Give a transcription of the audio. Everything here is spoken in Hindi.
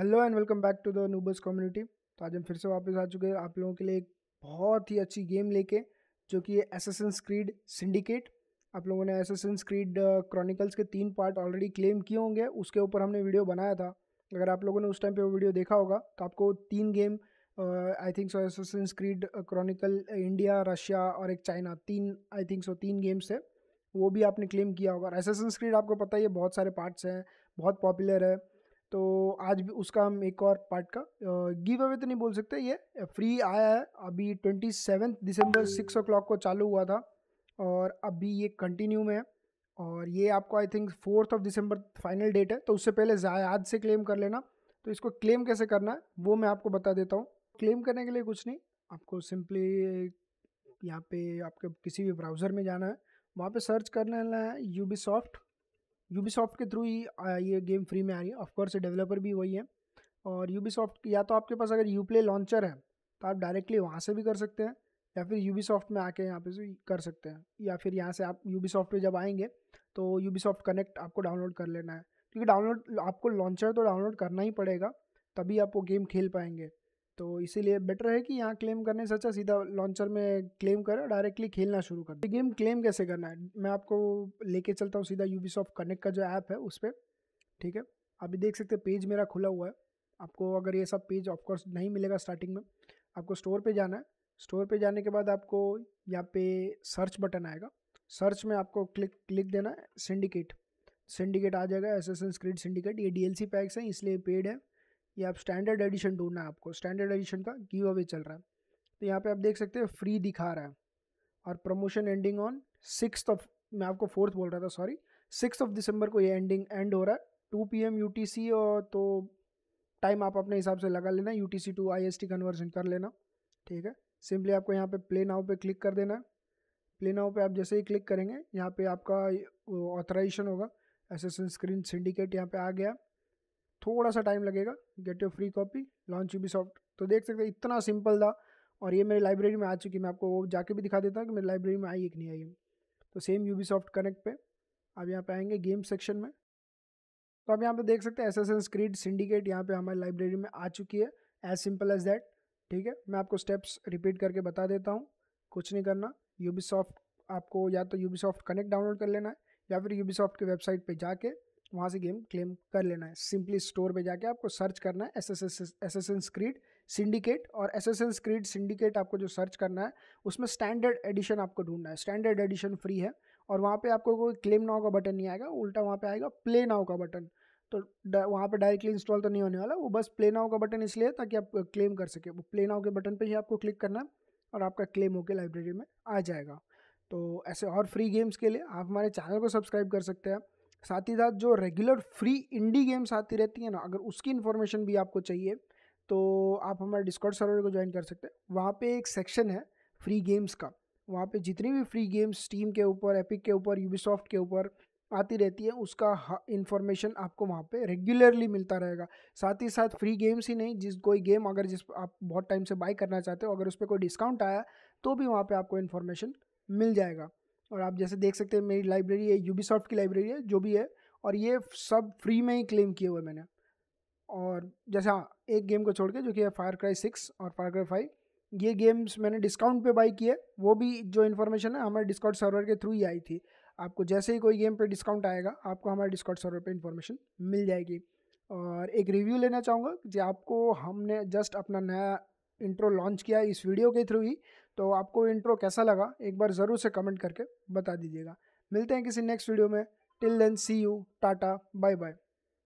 hello and welcome back to the noobs community तो आज हम फिर से वापस आ चुके हैं आप लोगों के लिए एक बहुत ही अच्छी गेम लेके जो कि एसेसन क्रीड सिंडिकेट आप लोगों ने एसेसन क्रीड क्रॉनिकल्स के तीन पार्ट ऑलरेडी क्लेम किए होंगे उसके ऊपर हमने वीडियो बनाया था अगर आप लोगों ने उस टाइम पे वो वीडियो देखा होगा तो आपको तीन game I think so Assassin's Creed Chronicles India Russia और एक चाइना तीन आई थिंक सो तीन गेम्स है वो भी आपने क्लेम किया होगा एसेसन क्रीड आपको पता ही है बहुत सारे पार्ट्स हैं बहुत पॉपुलर है तो आज भी उसका हम एक और पार्ट का गिव अवे तो नहीं बोल सकते ये फ्री आया है अभी twenty seven December six o'clock को चालू हुआ था और अभी ये कंटिन्यू में है और ये आपको I think fourth of December final date है तो उससे पहले आज से क्लेम कर लेना तो इसको क्लेम कैसे करना है वो मैं आपको बता देता हूँ क्लेम करने के लिए कुछ नहीं आपको सिंपली यहाँ पे आपके किसी भी ब्राउज़र में जाना है वहाँ पे सर्च करना है यू बी सॉफ्ट यूबीसॉफ्ट के थ्रू ही ये गेम फ्री में आ रही है ऑफकोर्स डेवलपर भी वही है और यूबीसॉफ्ट या तो आपके पास अगर यू प्ले लॉन्चर है तो आप डायरेक्टली वहाँ से भी कर सकते हैं या फिर यूबीसॉफ्ट में आके यहाँ पे से कर सकते हैं या फिर यहाँ से आप यूबीसॉफ्ट पे जब आएंगे तो यूबीसॉफ्ट कनेक्ट आपको डाउनलोड कर लेना है क्योंकि डाउनलोड आपको लॉन्चर तो डाउनलोड करना ही पड़ेगा तभी आप वो गेम खेल पाएंगे तो इसीलिए बेटर है कि यहाँ क्लेम करने से अच्छा सीधा लॉन्चर में क्लेम करें डायरेक्टली खेलना शुरू कर गेम क्लेम कैसे करना है मैं आपको लेके चलता हूँ सीधा यू कनेक्ट का जो ऐप है उस पर ठीक है अभी देख सकते पेज मेरा खुला हुआ है आपको अगर ये सब पेज ऑफकोर्स नहीं मिलेगा स्टार्टिंग में आपको स्टोर पे जाना है स्टोर पे जाने के बाद आपको यहाँ पे सर्च बटन आएगा सर्च में आपको क्लिक क्लिक देना है सिंडिकेट सिंडिकेट आ जाएगा एस एस सिंडिकेट ये डी पैक्स हैं इसलिए पेड है या आप स्टैंडर्ड एडिशन ढूंढना है आपको स्टैंडर्ड एडिशन का गिव अवे चल रहा है तो यहाँ पे आप देख सकते हैं फ्री दिखा रहा है और promotion ending on six of मैं आपको फोर्थ बोल रहा था सॉरी सिक्स ऑफ दिसंबर को ये एंडिंग एंड हो रहा है two P M U T C और तो टाइम आप अपने हिसाब से लगा लेना U T C to I S T conversion कर लेना ठीक है सिंपली आपको यहाँ पे प्ले नाउ पे क्लिक कर देना है प्ले नाउ पे आप जैसे ही क्लिक करेंगे यहाँ पे आपका ऑथराइजेशन होगा एसेसन स्क्रीन सिंडिकेट यहाँ पे आ गया थोड़ा सा टाइम लगेगा get your free copy launch Ubisoft तो देख सकते हैं इतना सिंपल था और ये मेरी लाइब्रेरी में आ चुकी है मैं आपको वो जाके भी दिखा देता हूँ कि मेरी लाइब्रेरी में आई है कि नहीं आई है तो सेम यू सॉफ्ट कनेक्ट पे आप यहाँ पे आएंगे गेम सेक्शन में तो आप यहाँ पे देख सकते हैं एस क्रीड सिंडिकेट यहाँ पर हमारी लाइब्रेरी में आ चुकी है एज सिंपल एज दैट ठीक है मैं आपको स्टेप्स रिपीट करके बता देता हूँ कुछ नहीं करना यू आपको या तो सॉफ्ट कनेक्ट डाउनलोड कर लेना है या फिर सॉफ्ट की वेबसाइट पर जाके वहाँ से गेम क्लेम कर लेना है सिंपली स्टोर पे जाके आपको सर्च करना है एस एस एस क्रीड सिंडिकेट और एस एस क्रीड सिंडिकेट आपको जो सर्च करना है उसमें स्टैंडर्ड एडिशन आपको ढूंढना है स्टैंडर्ड एडिशन फ्री है और वहाँ पे आपको कोई क्लेम नाव का बटन नहीं आएगा उल्टा वहाँ पे आएगा प्ले नाव का बटन तो वहाँ पे डायरेक्टली इंस्टॉल तो नहीं होने वाला वो बस प्ले नाव का बटन इसलिए ताकि आप क्लेम कर सके वो प्ले नाव के बटन पे ही आपको क्लिक करना है और आपका क्लेम होकर लाइब्रेरी में आ जाएगा तो ऐसे और फ्री गेम्स के लिए आप हमारे चैनल को सब्सक्राइब कर सकते हैं साथ ही साथ जो रेगुलर फ्री इंडी गेम्स आती रहती हैं ना अगर उसकी इन्फॉर्मेशन भी आपको चाहिए तो आप हमारे डिस्कॉर्ड सर्वर को ज्वाइन कर सकते हैं वहाँ पे एक सेक्शन है फ्री गेम्स का वहाँ पे जितनी भी फ्री गेम्स टीम के ऊपर एपिक के ऊपर यूबीसॉफ्ट के ऊपर आती रहती है उसका इन्फॉर्मेशन आपको वहाँ पे रेगुलरली मिलता रहेगा साथ ही साथ फ्री गेम्स ही नहीं जिस कोई गेम अगर जिस आप बहुत टाइम से बाय करना चाहते हो अगर उस पर कोई डिस्काउंट आया तो भी वहाँ पर आपको इन्फॉर्मेशन मिल जाएगा और आप जैसे देख सकते हैं मेरी लाइब्रेरी है यूबीसॉफ्ट की लाइब्रेरी है जो भी है और ये सब फ्री में ही क्लेम किए हुए मैंने और जैसे हाँ एक गेम को छोड़ के जो कि है फायर क्राई सिक्स और फायर क्राई फाइव ये गेम्स मैंने डिस्काउंट पे बाई किए वो भी जो इन्फॉर्मेशन है हमारे डिस्काउंट सर्वर के थ्रू ही आई थी आपको जैसे ही कोई गेम पे डिस्काउंट आएगा आपको हमारे डिस्काउंट सर्वर पे इन्फॉर्मेशन मिल जाएगी और एक रिव्यू लेना चाहूँगा जो आपको हमने जस्ट अपना नया इंट्रो लॉन्च किया इस वीडियो के थ्रू ही तो आपको इंट्रो कैसा लगा एक बार ज़रूर से कमेंट करके बता दीजिएगा मिलते हैं किसी नेक्स्ट वीडियो में till then see you tata bye bye